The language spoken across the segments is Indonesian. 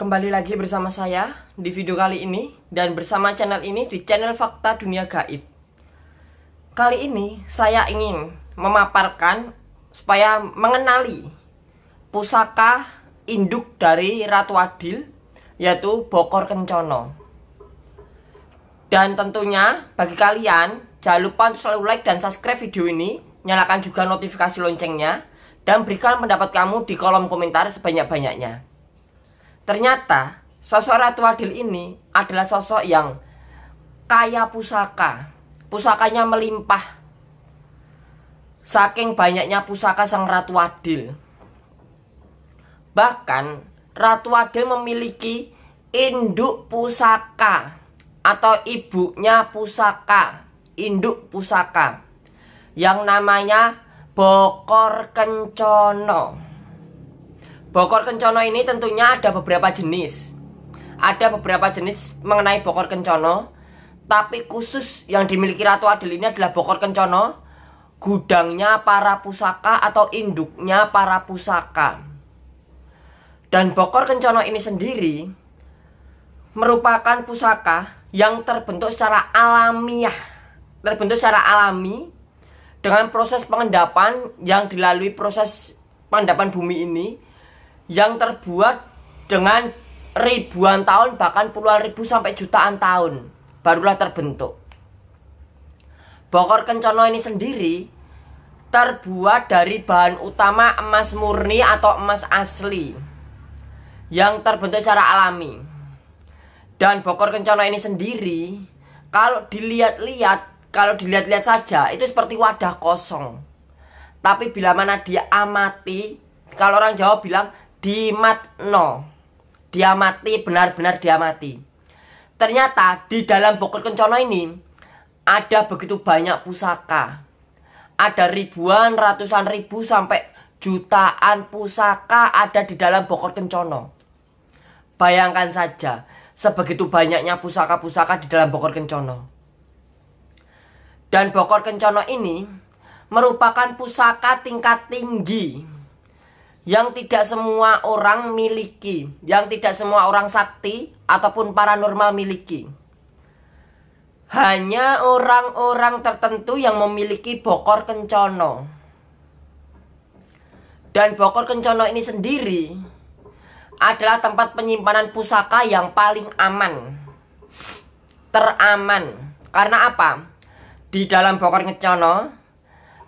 Kembali lagi bersama saya di video kali ini dan bersama channel ini di channel Fakta Dunia Gaib. Kali ini saya ingin memaparkan supaya mengenali pusaka induk dari Ratu Adil yaitu Bokor Kencono. Dan tentunya bagi kalian jangan lupa untuk selalu like dan subscribe video ini, nyalakan juga notifikasi loncengnya dan berikan pendapat kamu di kolom komentar sebanyak-banyaknya. Ternyata sosok Ratu Adil ini adalah sosok yang kaya pusaka. Pusakanya melimpah. Saking banyaknya pusaka sang Ratu Adil. Bahkan Ratu Adil memiliki induk pusaka atau ibunya pusaka, induk pusaka yang namanya Bokor Kencono. Bokor kencono ini tentunya ada beberapa jenis. Ada beberapa jenis mengenai bokor kencono, tapi khusus yang dimiliki Ratu Adil ini adalah bokor kencono, gudangnya para pusaka atau induknya para pusaka. Dan bokor kencono ini sendiri merupakan pusaka yang terbentuk secara alamiah, terbentuk secara alami dengan proses pengendapan yang dilalui proses pengendapan bumi ini yang terbuat dengan ribuan tahun bahkan puluhan ribu sampai jutaan tahun barulah terbentuk. Bokor Kencono ini sendiri terbuat dari bahan utama emas murni atau emas asli yang terbentuk secara alami. Dan Bokor Kencono ini sendiri kalau dilihat-lihat, kalau dilihat-lihat saja itu seperti wadah kosong. Tapi bila mana dia amati, kalau orang Jawa bilang dimatno diamati benar-benar diamati ternyata di dalam Bokor Kencono ini ada begitu banyak pusaka ada ribuan ratusan ribu sampai jutaan pusaka ada di dalam Bokor Kencono bayangkan saja sebegitu banyaknya pusaka-pusaka di dalam Bokor Kencono dan Bokor Kencono ini merupakan pusaka tingkat tinggi yang tidak semua orang miliki, yang tidak semua orang sakti ataupun paranormal miliki. Hanya orang-orang tertentu yang memiliki bokor kencono. Dan bokor kencono ini sendiri adalah tempat penyimpanan pusaka yang paling aman. Teraman. Karena apa? Di dalam bokor kencono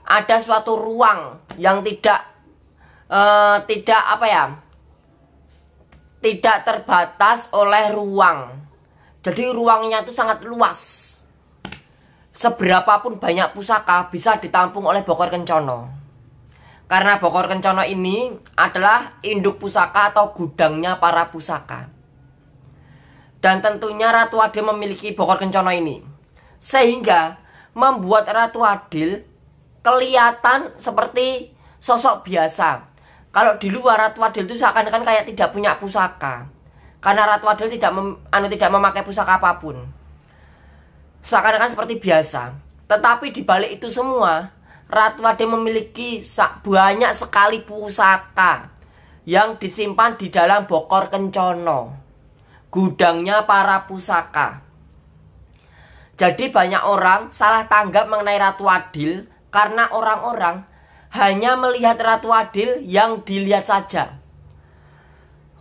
ada suatu ruang yang tidak Eh, tidak apa ya tidak terbatas oleh ruang jadi ruangnya itu sangat luas seberapapun banyak pusaka bisa ditampung oleh Bokor Kencono karena Bokor Kencono ini adalah induk pusaka atau gudangnya para pusaka dan tentunya Ratu Adil memiliki Bokor Kencono ini sehingga membuat Ratu Adil kelihatan seperti sosok biasa kalau di luar Ratu Adil itu seakan-akan kayak tidak punya pusaka karena Ratu Adil tidak mem, anu tidak memakai pusaka apapun seakan-akan seperti biasa tetapi di balik itu semua Ratu Adil memiliki banyak sekali pusaka yang disimpan di dalam bokor kencono gudangnya para pusaka jadi banyak orang salah tanggap mengenai Ratu Adil karena orang-orang hanya melihat Ratu Adil yang dilihat saja.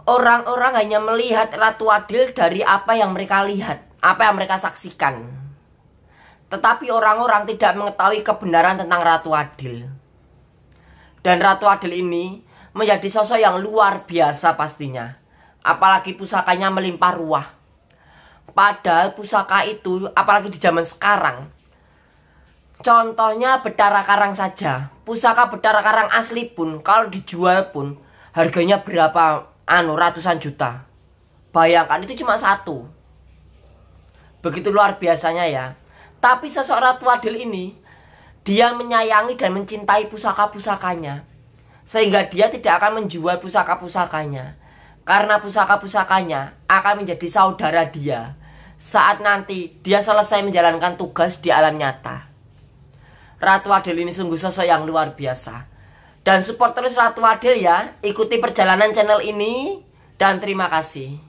Orang-orang hanya melihat Ratu Adil dari apa yang mereka lihat, apa yang mereka saksikan. Tetapi orang-orang tidak mengetahui kebenaran tentang Ratu Adil. Dan Ratu Adil ini menjadi sosok yang luar biasa pastinya. Apalagi pusakanya melimpah ruah. Padahal pusaka itu, apalagi di zaman sekarang, Contohnya Bedara Karang saja. Pusaka Bedara Karang asli pun kalau dijual pun harganya berapa anu ratusan juta. Bayangkan itu cuma satu. Begitu luar biasanya ya. Tapi seseorang Tuadil ini dia menyayangi dan mencintai pusaka-pusakanya. Sehingga dia tidak akan menjual pusaka-pusakanya. Karena pusaka-pusakanya akan menjadi saudara dia saat nanti dia selesai menjalankan tugas di alam nyata. Ratu Adel ini sungguh sosok yang luar biasa. Dan support terus Ratu Adel ya. Ikuti perjalanan channel ini dan terima kasih.